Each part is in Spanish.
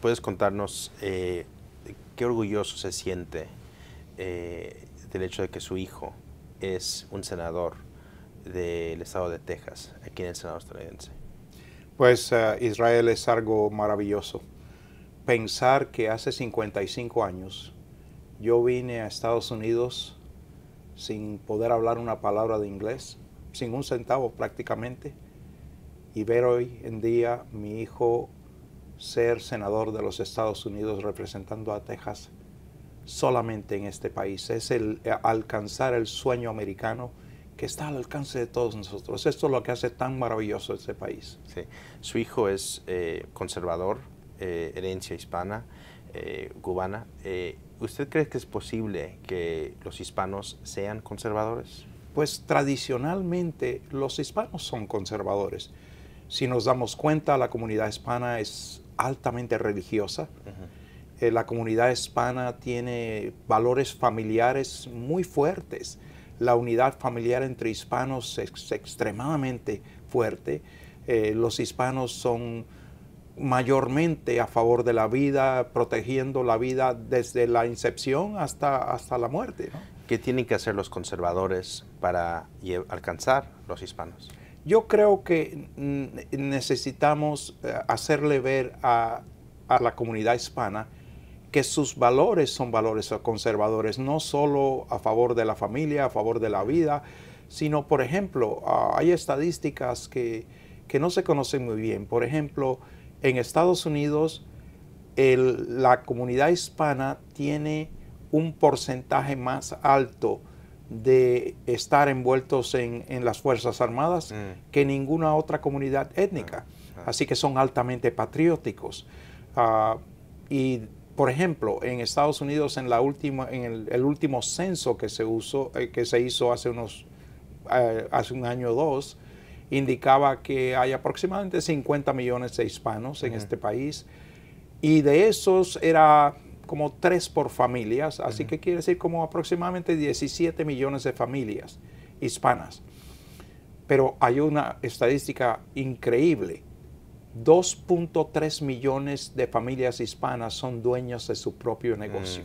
puedes contarnos eh, qué orgulloso se siente eh, del hecho de que su hijo es un senador del estado de Texas, aquí en el Senado estadounidense? Pues eh, Israel es algo maravilloso. Pensar que hace 55 años yo vine a Estados Unidos sin poder hablar una palabra de inglés, sin un centavo prácticamente, y ver hoy en día mi hijo ser senador de los Estados Unidos representando a Texas solamente en este país. Es el eh, alcanzar el sueño americano que está al alcance de todos nosotros. Esto es lo que hace tan maravilloso este país. Su hijo es eh, conservador, eh, herencia hispana, cubana. ¿Usted cree que es posible que los hispanos sean conservadores? Pues tradicionalmente los hispanos son conservadores. Si nos damos cuenta, la comunidad hispana es altamente religiosa. Eh, la comunidad hispana tiene valores familiares muy fuertes. La unidad familiar entre hispanos es extremadamente fuerte. Eh, los hispanos son mayormente a favor de la vida, protegiendo la vida desde la incepción hasta, la muerte. ¿Qué tienen que hacer los conservadores para alcanzar los hispanos? Yo creo que necesitamos eh, hacerle ver a, la comunidad hispana que sus valores son valores conservadores, no solo a favor de la familia, a favor de la vida, sino, por ejemplo, ah, hay estadísticas que, no se conocen muy bien. Por ejemplo, en Estados Unidos, la comunidad hispana tiene un porcentaje más alto de estar envueltos en, las Fuerzas Armadas mm. que ninguna otra comunidad étnica. Ah, ah. Así que son altamente patrióticos. Ah, y, por ejemplo, en Estados Unidos, en, la última, en el, último censo que se, usó, eh, que se hizo hace, unos, eh, hace un año o dos, indicaba que hay aproximadamente 50 millones de hispanos en este país. Y de esos era como tres por familias, así que quiere decir como aproximadamente 17 millones de familias hispanas. Pero hay una estadística increíble. 2.3 millones de familias hispanas son dueños de su propio negocio.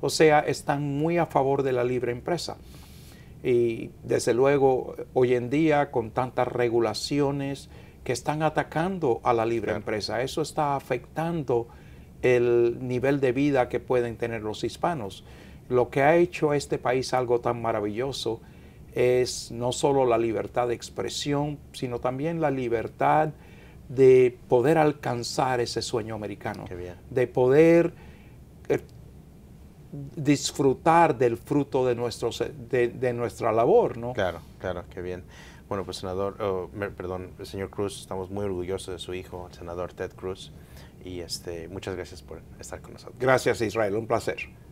O sea, están muy a favor de la libre empresa. Y desde luego, hoy en día, con tantas regulaciones que están atacando a la libre empresa, eso está afectando el nivel de vida que pueden tener los hispanos. Lo que ha hecho a este país algo tan maravilloso es no solo la libertad de expresión, sino también la libertad de poder alcanzar ese sueño americano, de poder eh, disfrutar del fruto de, nuestros, de, nuestra labor, ¿no? Claro, claro, qué bien. Bueno, pues senador, oh, perdón, señor Cruz, estamos muy orgullosos de su hijo, el senador Ted Cruz y este, muchas gracias por estar con nosotros. Gracias Israel, un placer.